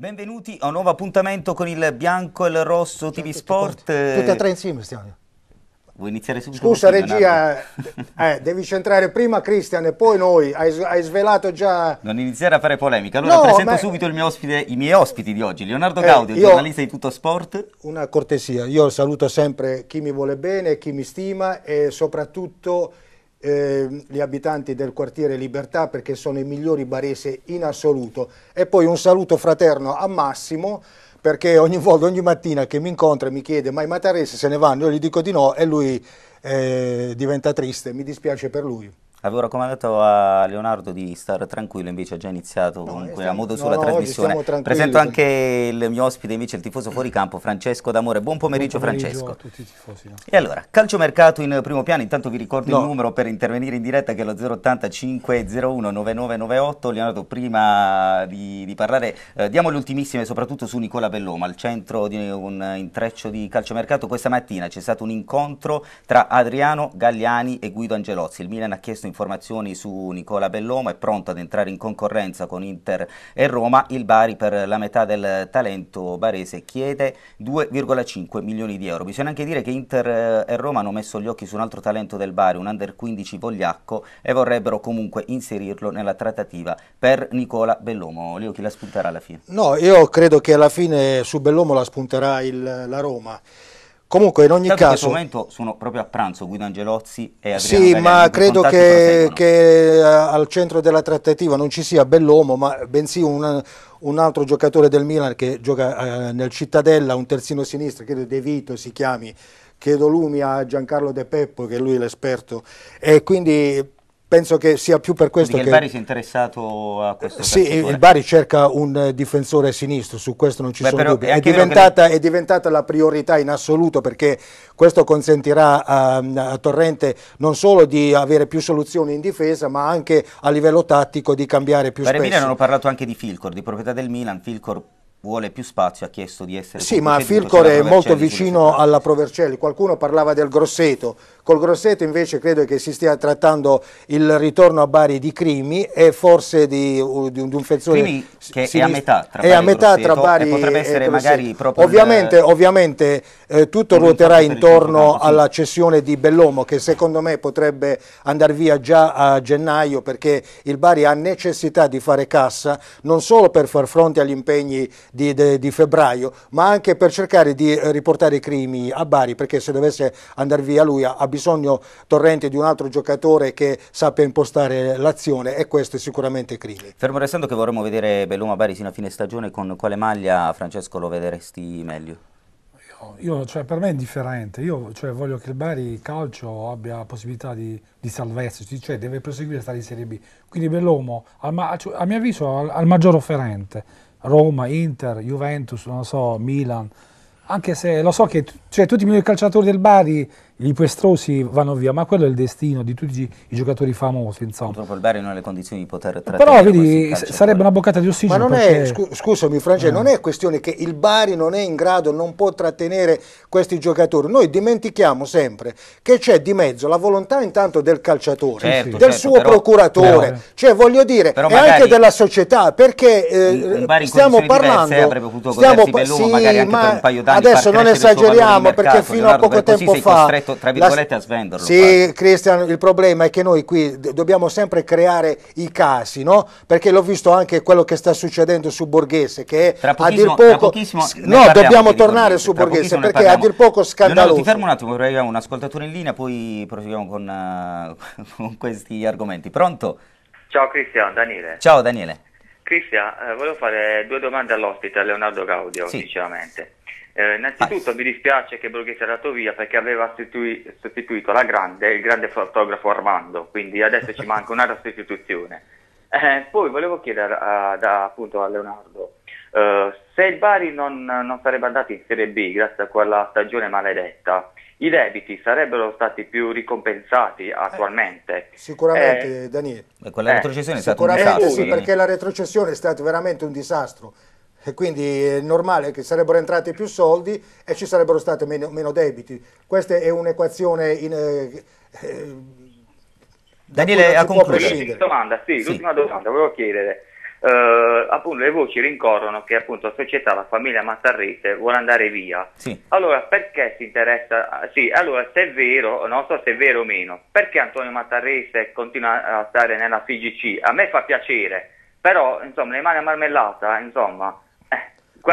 Benvenuti a un nuovo appuntamento con il bianco e il rosso TV Sport. Tutti e tre insieme stiamo. Vuoi iniziare subito? Scusa regia, eh, devi centrare prima Cristian e poi noi, hai, hai, svelato già... Non iniziare a fare polemica, allora no, presento ma... subito ospite, i miei ospiti di oggi, Leonardo eh, Gaudio, eh, io... giornalista di Tutto Sport. Una cortesia, io saluto sempre chi mi vuole bene, chi mi stima e soprattutto eh, gli abitanti del quartiere Libertà perché sono i migliori barese in assoluto. E poi un saluto fraterno a Massimo perché ogni volta, ogni mattina che mi incontra mi chiede ma i mataresi se ne vanno, io gli dico di no e lui eh, diventa triste, mi dispiace per lui. Avevo raccomandato a Leonardo di stare tranquillo, invece ha già iniziato no, comunque esatto. a modo sulla no, trasmissione. Presento anche il mio ospite, invece il tifoso fuori campo, Francesco D'Amore. Buon pomeriggio, Buon pomeriggio Francesco. a tutti i tifosi. E allora, calciomercato in primo piano, intanto vi ricordo il numero per intervenire in diretta che è lo 08501 9998. Leonardo, prima di, di parlare, eh, diamo le ultimissime soprattutto su Nicola Belloma, al centro di un intreccio di calciomercato. Questa mattina c'è stato un incontro tra Adriano Galliani e Guido Angelozzi. Il Milan ha chiesto in informazioni su Nicola Bellomo, è pronto ad entrare in concorrenza con Inter e Roma, il Bari per la metà del talento barese chiede 2,5 milioni di euro. Bisogna anche dire che Inter eh, e Roma hanno messo gli occhi su un altro talento del Bari, un under 15 Vogliacco e vorrebbero comunque inserirlo nella trattativa per Nicola Bellomo. Leo chi la spunterà alla fine? No, io credo che alla fine su Bellomo la spunterà il, la Roma. Comunque, in ogni certo caso. In questo momento sono proprio a pranzo Guido Angelozzi e Adriano Sì, Galliani, ma credo che, che, eh, al centro della trattativa non ci sia Bellomo, ma bensì un, un altro giocatore del Milan che gioca eh, nel Cittadella, un terzino sinistro, credo De Vito si chiami. Chiedo lumi a Giancarlo De Peppo, che lui è lui l'esperto. E quindi penso che sia più per questo Quindi che il Bari si è interessato a questo sì calciatore. il eh. Bari cerca un eh, difensore sinistro su questo non ci Beh, sono dubbi è, è, diventata, che... è diventata, la priorità in assoluto perché questo consentirà a, a, Torrente non solo di avere più soluzioni in difesa ma anche a livello tattico di cambiare più Bari spesso Milan hanno parlato anche di Filcor di proprietà del Milan Filcor vuole più spazio, ha chiesto di essere... Sì, ma Filcore è molto vicino alla Provercelli, qualcuno parlava del Grosseto, col Grosseto invece credo che si stia trattando il ritorno a Bari di Crimi e forse di, di un difensore... Crimi che si, è a metà tra Bari, a metà Grosseto, tra Bari e potrebbe essere e magari proprio... Ovviamente, il, ovviamente eh, tutto ruoterà intorno alla cessione di Bellomo che secondo me potrebbe andare via già a gennaio perché il Bari ha necessità di fare cassa non solo per far fronte agli impegni di, de, di, febbraio, ma anche per cercare di eh, riportare i crimi a Bari, perché se dovesse andare via lui ha bisogno Torrente di un altro giocatore che sappia impostare l'azione e questo è sicuramente crimi. Fermo restando che vorremmo vedere Belluma Bari fino a fine stagione, con quale maglia Francesco lo vederesti meglio? Io, cioè, per me è indifferente, io cioè, voglio che il Bari calcio abbia possibilità di, di salvarsi, cioè deve proseguire a stare in Serie B. Quindi Bellomo, cioè, a mio avviso, al, al maggior offerente Roma, Inter, Juventus, non so, Milan, anche se lo so che cioè, tutti i migliori calciatori del Bari gli pestrosi vanno via, ma quello è il destino di tutti i giocatori famosi. Insomma. Purtroppo il Bari non ha le condizioni di poter trattare. Però vedi, sarebbe una boccata di ossigeno. Ma non perché... è, scu- scusami Francesco, eh. non è questione che il Bari non è in grado, non può trattenere questi giocatori. Noi dimentichiamo sempre che c'è di mezzo la volontà intanto del calciatore, certo, del certo, suo però, procuratore, però, cioè voglio dire, e anche della società, perché eh, il, il stiamo parlando... stiamo, sì, ma adesso non esageriamo perché fino a poco tempo fa riuscito, tra virgolette, la, a svenderlo. Sì, pare. Cristian, il problema è che noi qui dobbiamo sempre creare i casi, no? Perché l'ho visto anche quello che sta succedendo su Borghese, che tra a dir poco... no, dobbiamo tornare su Borghese, perché a dir poco scandaloso. Leonardo, ti fermo un attimo, perché abbiamo un ascoltatore in linea, poi proseguiamo con, uh, con questi argomenti. Pronto? Ciao Cristian, Daniele. Ciao Daniele. Cristian, eh, volevo fare due domande all'ospite, a Leonardo Gaudio, sì. sinceramente. Eh, innanzitutto ah. mi dispiace che Borghese è andato via perché aveva sostitui- sostituito la grande, il grande fotografo Armando, quindi adesso ci manca un'altra sostituzione. Eh, poi volevo chiedere a, da, appunto a Leonardo eh, se il Bari non, non, sarebbe andato in Serie B grazie a quella stagione maledetta, i debiti sarebbero stati più ricompensati eh, attualmente. sicuramente, eh, Daniele. Eh, quella retrocessione è stata un disastro. Sì, perché la retrocessione è stata veramente un disastro e quindi è normale che sarebbero entrati più soldi e ci sarebbero stati meno, meno debiti. Questa è un'equazione in, eh, eh Daniele, da a concludere. Domanda, sì, sì. L'ultima domanda, volevo chiedere. Eh, appunto le voci rincorrono che appunto la società, la famiglia Mattarrete vuole andare via. Sì. Allora perché si interessa? Ah, sì, allora se è vero, non so se è vero o meno, perché Antonio Mattarrete continua a stare nella FIGC? A me fa piacere, però insomma le mani a marmellata, insomma,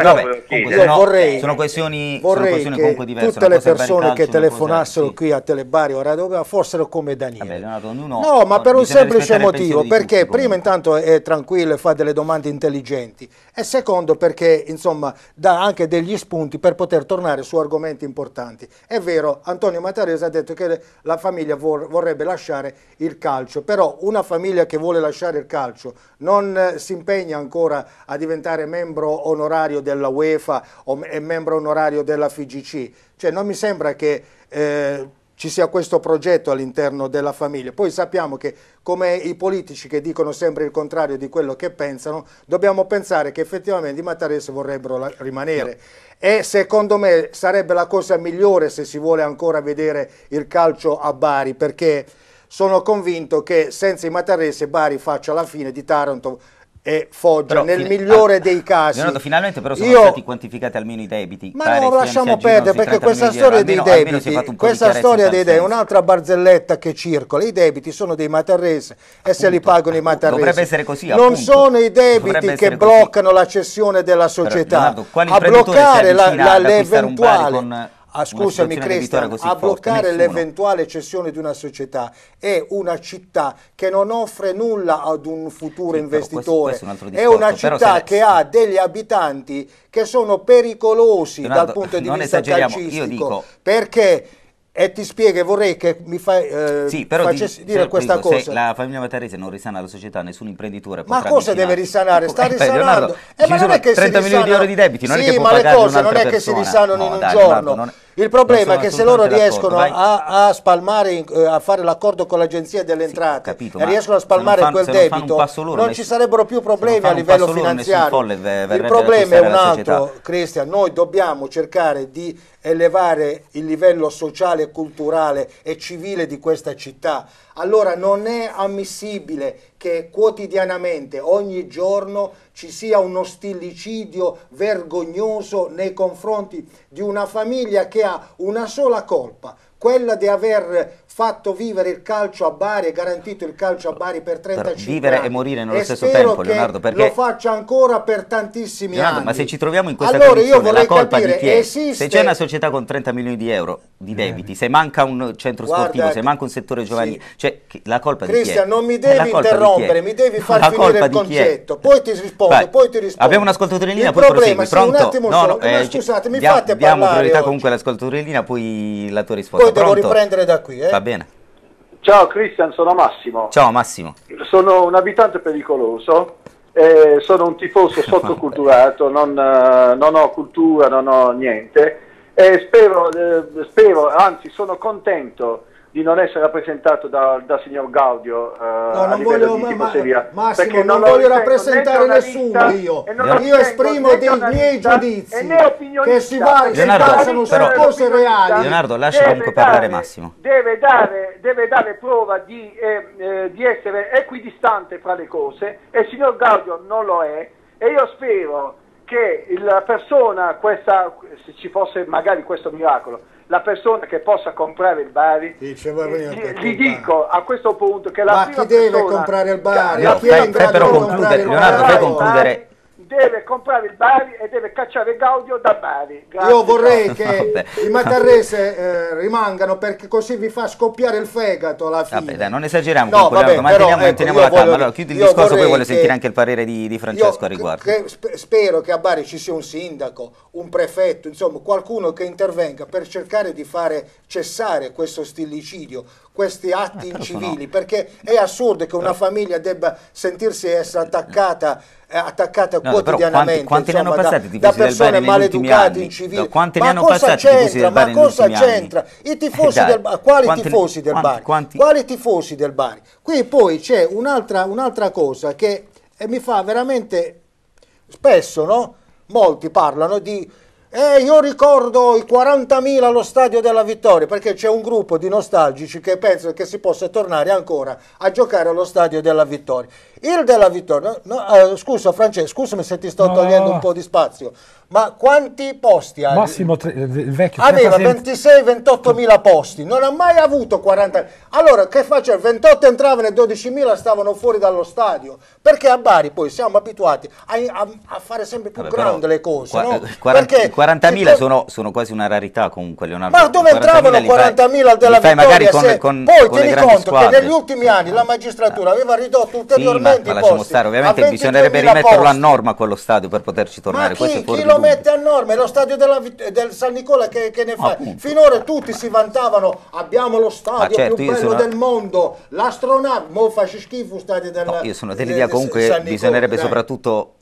Vabbè, comunque, no, vorrei, sono questioni, vorrei sono questioni diverse, tutte le persone che telefonassero qui a Telebario o Radio fossero come Daniele. Vabbè, ognuno, no, ma per un semplice motivo, perché tutti, prima intanto è tranquillo e fa delle domande intelligenti e secondo perché insomma dà anche degli spunti per poter tornare su argomenti importanti. È vero, Antonio Matarese ha detto che la famiglia vor, vorrebbe lasciare il calcio, però una famiglia che vuole lasciare il calcio non eh, si impegna ancora a diventare membro onorario della UEFA e membro onorario della FIGC. Cioè non mi sembra che eh, ci sia questo progetto all'interno della famiglia. Poi sappiamo che come i politici che dicono sempre il contrario di quello che pensano, dobbiamo pensare che effettivamente i Mattarese vorrebbero rimanere. No. E secondo me sarebbe la cosa migliore se si vuole ancora vedere il calcio a Bari, perché sono convinto che senza i Mattarese Bari faccia la fine di Taranto e Foggia però, nel migliore ah, dei casi. Leonardo, finalmente però sono Io, stati quantificati almeno i debiti. Ma Pare non lasciamo perdere perché questa storia dei almeno, debiti, almeno questa storia dei debiti è un'altra barzelletta che circola. I debiti sono dei matarresi appunto, e se li pagano i matarresi. Dovrebbe essere così, appunto. Non sono i debiti che bloccano la cessione della società. Però, Leonardo, a bloccare la, la l'eventuale ah, scusami Cristian, a bloccare l'eventuale cessione di una società è una città che non offre nulla ad un futuro sì, investitore, questo, questo è, un è, una città che ha degli abitanti che sono pericolosi Leonardo, dal punto di vista calcistico, dico, perché e ti spiego, vorrei che mi fa, eh, sì, facessi di, dire questa dico, cosa. Se la famiglia Matarese non risana la società, nessun imprenditore potrà Ma cosa deve risanare? Sta eh, risanando. Leonardo, eh, ma non è che 30 si milioni di euro di debiti, non sì, è che può ma le cose non è che persona. si risanano no, in un dai, giorno. Leonardo, non... Il problema è che se loro riescono a, a, spalmare, eh, a fare l'accordo con l'agenzia delle entrate, sì, capito, e riescono a spalmare fanno, quel debito, loro, non ci sarebbero più problemi a livello finanziario. Il problema è un altro, Cristian, noi dobbiamo cercare di elevare il livello sociale, culturale e civile di questa città. Allora non è ammissibile che quotidianamente, ogni giorno, ci sia uno stillicidio vergognoso nei confronti di una famiglia che ha una sola colpa, quella di aver fatto vivere il calcio a Bari e garantito il calcio a Bari per 35 per vivere anni. e morire nello e stesso tempo, Leonardo, perché lo faccia ancora per tantissimi Leonardo, anni. ma se ci troviamo in questa allora condizione, la colpa capire, di chi è? Esiste... Se c'è una società con 30 milioni di euro di eh. debiti, eh. se manca un centro Guarda, sportivo, se manca un settore giovanile, sì. cioè la colpa Cristian, di chi è? non mi eh, devi interrompere, mi devi far la finire il concetto, poi ti rispondo, Vai. poi ti rispondo. Abbiamo un ascoltatore in linea, il poi problema, prosegui. Pronto? Un attimo, no, no, no eh, scusate, mi fate Diamo priorità oggi. comunque all'ascoltatore in linea, poi la tua risposta. Poi Pronto? devo riprendere da qui. Eh? Va bene. Ciao Cristian, sono Massimo. Ciao Massimo. Sono un abitante pericoloso, eh, sono un tifoso sottoculturato, non, eh, non, ho cultura, non ho niente. Eh, spero, spero, anzi sono contento di non essere rappresentato dal da signor Gaudio eh, no, non voglio, ma, ma, Massimo, non, non voglio rappresentare nessuno io io esprimo dei miei giudizi che si, basano su cose reali Leonardo lascia comunque parlare Massimo deve dare, deve dare prova di, eh, eh, di essere equidistante fra le cose e il signor Gaudio non lo è e io spero che la persona, questa, se ci fosse magari questo miracolo, la persona che possa comprare il Bari, Dicevo, eh, gli, dico a questo punto che la ma prima chi deve persona, comprare il Bari? No, chi è in grado di comprare Leonardo, il Bari? deve comprare il Bari e deve cacciare Gaudio da Bari. Grazie. Io vorrei che i matarrese eh, rimangano perché così vi fa scoppiare il fegato alla fine. Vabbè, dai, non esageriamo, no, vabbè, però, ecco, manteniamo ecco, la calma. Allora, chiudi il discorso, poi voglio sentire anche il parere di, di Francesco a riguardo. Che, spero che a Bari ci sia un sindaco, un prefetto, insomma qualcuno che intervenga per cercare di fare cessare questo stillicidio questi atti eh, incivili, no. perché è assurdo che una famiglia debba sentirsi essere attaccata eh, attaccata no, quotidianamente quanti, quanti insomma, da, da, persone maleducate, incivili. Quanti ma cosa c'entra? Ma cosa c'entra? I tifosi eh, del Bari, quali quanti, tifosi del Bari? Quali tifosi del Bari? Qui poi c'è un'altra, un'altra cosa che eh, mi fa veramente spesso, no? Molti parlano di e io ricordo i 40.000 allo stadio della Vittoria, perché c'è un gruppo di nostalgici che pensano che si possa tornare ancora a giocare allo stadio della Vittoria. Il della Vittoria, no, eh, scusa Francesco, scusami se ti sto no. togliendo un po' di spazio, ma quanti posti ha? Massimo tre, il vecchio. Aveva 26-28 mila posti, non ha mai avuto 40. Allora che faceva? 28 entravano e 12 mila stavano fuori dallo stadio, perché a Bari poi siamo abituati a, a, a fare sempre più Vabbè, grande però, le cose, qua, no? 40, eh, perché 40 40.000 sono, sono, quasi una rarità comunque, Leonardo. Ma dove entravano 40.000 della fai vittoria? Con, se... con, Poi con tieni conto squadre. che negli ultimi anni la magistratura aveva ridotto ulteriormente sì, ma, ma lasciamo stare, ovviamente bisognerebbe rimetterlo posti. a norma quello stadio per poterci tornare. Ma chi, chi lo mette a norma? È lo stadio della, del San Nicola che, che ne fa. Finora tutti si vantavano, abbiamo lo ah, stadio certo, più bello sono... del mondo, l'astronave, mo fa schifo stadio della, no, Io sono dell'idea comunque bisognerebbe soprattutto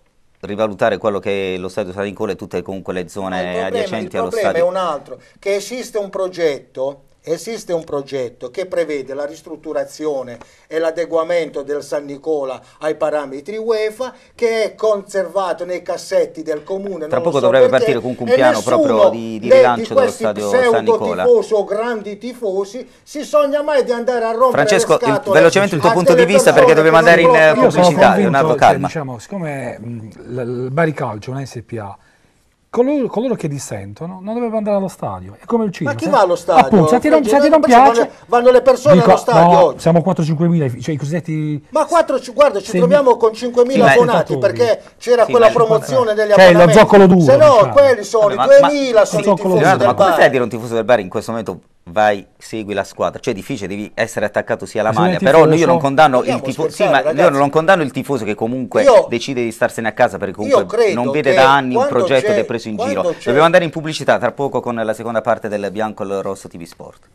rivalutare quello che è lo stadio San Nicola e tutte comunque le zone problema, adiacenti allo stadio. Il problema è un altro, che esiste un progetto Esiste un progetto che prevede la ristrutturazione e l'adeguamento del San Nicola ai parametri UEFA che è conservato nei cassetti del comune. Tra poco so dovrebbe perché, partire comunque un piano proprio di, di rilancio di dello stadio San Nicola. Tifosi o grandi tifosi si sogna mai di andare a rompere Francesco, le scatole. velocemente il tuo punto di vista perché dobbiamo andare in eh, pubblicità, Leonardo Calma. Che, cioè, diciamo, siccome mm, il Baricalcio, un SPA coloro, coloro, che dissentono non dovrebbero andare allo stadio. È come il cinema. Ma chi se... va allo stadio? Appunto, se ti non, se ti non piace... Vanno le, persone dico, allo stadio no, Siamo 4-5 mila, cioè i cosiddetti... Ma 4, guarda, ci troviamo con 5 mila abbonati perché c'era sì, quella promozione degli cioè, abbonamenti. lo zoccolo duro. Se no, diciamo. quelli sono Vabbè, i 2 mila, sono i tifosi guarda, del Ma come fai a dire un tifoso del Bari in questo momento vai, segui la squadra. Cioè è difficile, devi essere attaccato sia alla Bisogna maglia, però io non condanno il tifoso, sì, ma io non condanno il tifoso che comunque io, decide di starsene a casa perché comunque non vede da anni un progetto ed è preso in giro. Dobbiamo andare in pubblicità tra poco con la seconda parte del Bianco e il Rosso TV Sport.